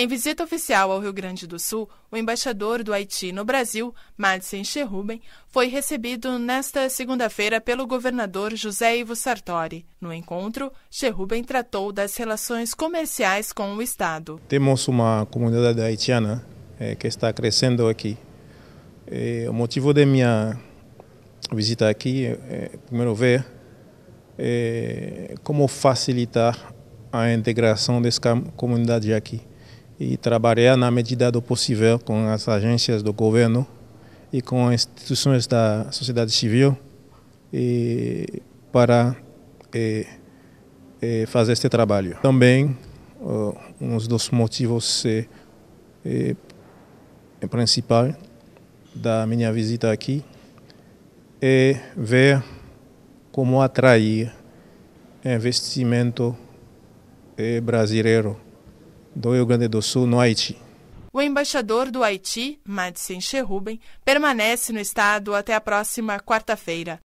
Em visita oficial ao Rio Grande do Sul, o embaixador do Haiti no Brasil, Madsen Cheruben, foi recebido nesta segunda-feira pelo governador José Ivo Sartori. No encontro, Cheruben tratou das relações comerciais com o Estado. Temos uma comunidade haitiana eh, que está crescendo aqui. E eh, o motivo da minha visita aqui é, primeiro, ver é, como facilitar a integração dessa comunidade aqui e trabalhar na medida do possível com as agências do governo e com as instituições da sociedade civil e para e, eh, e eh, fazer este trabalho. Também eh, um dos motivos e, é, e, principal da minha visita aqui é ver como atrair investimento brasileiro do Rio Grande do Sul no Haiti. O embaixador do Haiti, Madison Cheruben, permanece no estado até a próxima quarta-feira.